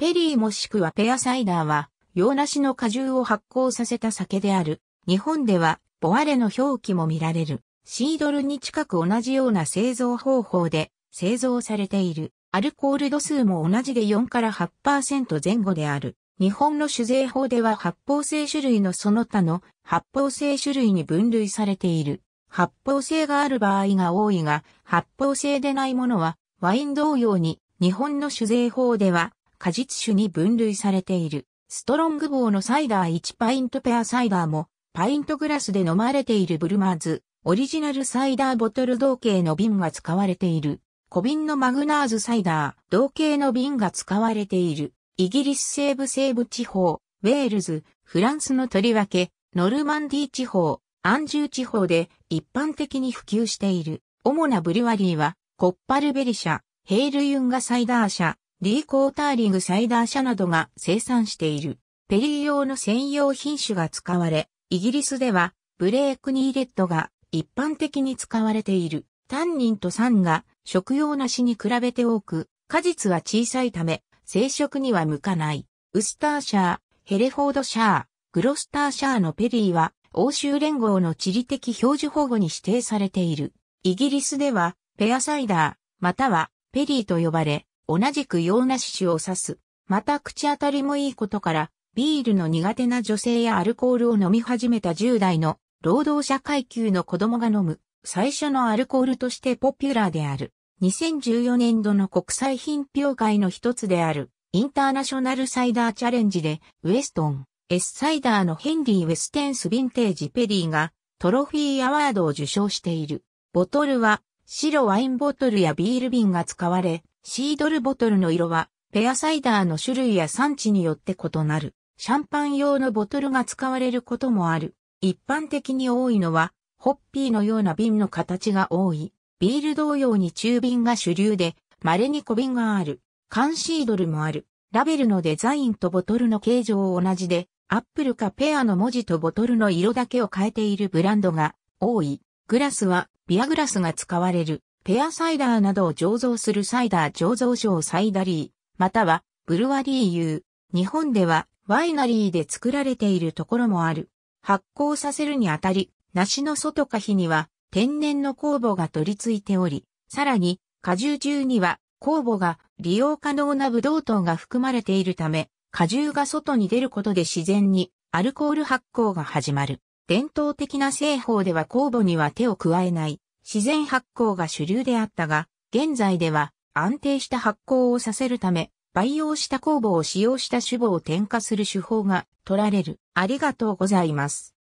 ペリーもしくはペアサイダーは、洋梨の果汁を発酵させた酒である。日本では、ボアレの表記も見られる。シードルに近く同じような製造方法で製造されている。アルコール度数も同じで4から8%前後である。日本の酒税法では発泡性種類のその他の発泡性種類に分類されている。発泡性がある場合が多いが、発泡性でないものはワイン同様に日本の酒税法では果実酒に分類されている。ストロング棒のサイダー1パイントペアサイダーも、パイントグラスで飲まれているブルマーズ、オリジナルサイダーボトル同型の瓶が使われている。小瓶のマグナーズサイダー、同型の瓶が使われている。イギリス西部西部地方、ウェールズ、フランスのとりわけ、ノルマンディ地方、アンジュー地方で一般的に普及している。主なブルワリーは、コッパルベリ社、ヘールユンガサイダー社、リー・コーターリングサイダー社などが生産している。ペリー用の専用品種が使われ、イギリスではブレークニーレッドが一般的に使われている。タンニンと酸が食用なしに比べて多く、果実は小さいため、生殖には向かない。ウスターシャー、ヘレフォードシャー、グロスターシャーのペリーは、欧州連合の地理的表示保護に指定されている。イギリスでは、ペアサイダー、またはペリーと呼ばれ、同じく洋梨酒を指す。また口当たりもいいことから、ビールの苦手な女性やアルコールを飲み始めた10代の労働者階級の子供が飲む最初のアルコールとしてポピュラーである。2014年度の国際品評会の一つであるインターナショナルサイダーチャレンジでウエストン S サイダーのヘンリー・ウェステンス・ヴィンテージ・ペリーがトロフィーアワードを受賞している。ボトルは白ワインボトルやビール瓶が使われ、シードルボトルの色は、ペアサイダーの種類や産地によって異なる。シャンパン用のボトルが使われることもある。一般的に多いのは、ホッピーのような瓶の形が多い。ビール同様に中瓶が主流で、稀に小瓶がある。缶シードルもある。ラベルのデザインとボトルの形状同じで、アップルかペアの文字とボトルの色だけを変えているブランドが多い。グラスはビアグラスが使われる。ペアサイダーなどを醸造するサイダー醸造所をサイダリー、またはブルワリー U。日本ではワイナリーで作られているところもある。発酵させるにあたり、梨の外か皮には天然の酵母が取り付いており、さらに果汁中には酵母が利用可能なブドウ糖が含まれているため、果汁が外に出ることで自然にアルコール発酵が始まる。伝統的な製法では酵母には手を加えない。自然発酵が主流であったが、現在では安定した発酵をさせるため、培養した酵母を使用した種母を添加する手法が取られる。ありがとうございます。